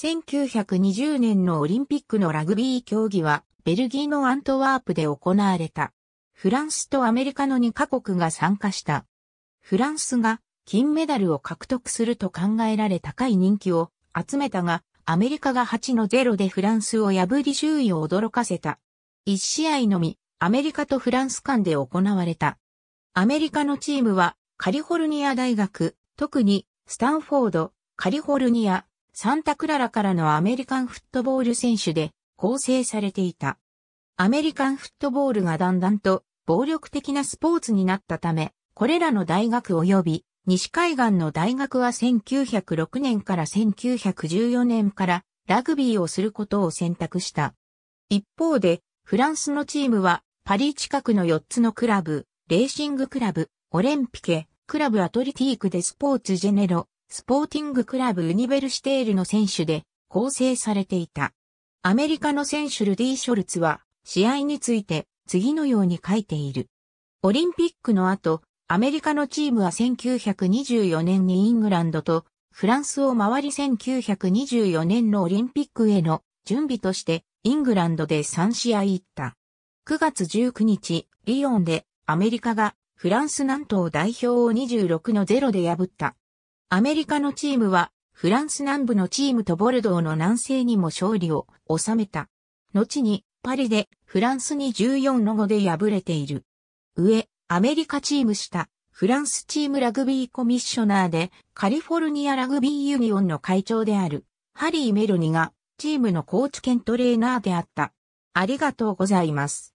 1920年のオリンピックのラグビー競技は、ベルギーのアントワープで行われた。フランスとアメリカの2カ国が参加した。フランスが金メダルを獲得すると考えられ高い人気を集めたが、アメリカが8の0でフランスを破り周囲を驚かせた。1試合のみ、アメリカとフランス間で行われた。アメリカのチームは、カリフォルニア大学、特に、スタンフォード、カリフォルニア、サンタクララからのアメリカンフットボール選手で構成されていた。アメリカンフットボールがだんだんと暴力的なスポーツになったため、これらの大学及び西海岸の大学は1906年から1914年からラグビーをすることを選択した。一方で、フランスのチームはパリ近くの4つのクラブ、レーシングクラブ、オレンピケ、クラブアトリティークでスポーツジェネロ、スポーティングクラブユニベルシテールの選手で構成されていた。アメリカの選手ルディ・ショルツは試合について次のように書いている。オリンピックの後、アメリカのチームは1924年にイングランドとフランスを回り1924年のオリンピックへの準備としてイングランドで3試合行った。9月19日、リヨンでアメリカがフランス南東代表を26の0で破った。アメリカのチームは、フランス南部のチームとボルドーの南西にも勝利を収めた。後に、パリで、フランスに14の5で敗れている。上、アメリカチーム下、フランスチームラグビーコミッショナーで、カリフォルニアラグビーユニオンの会長である、ハリー・メルニが、チームのコーチ兼トレーナーであった。ありがとうございます。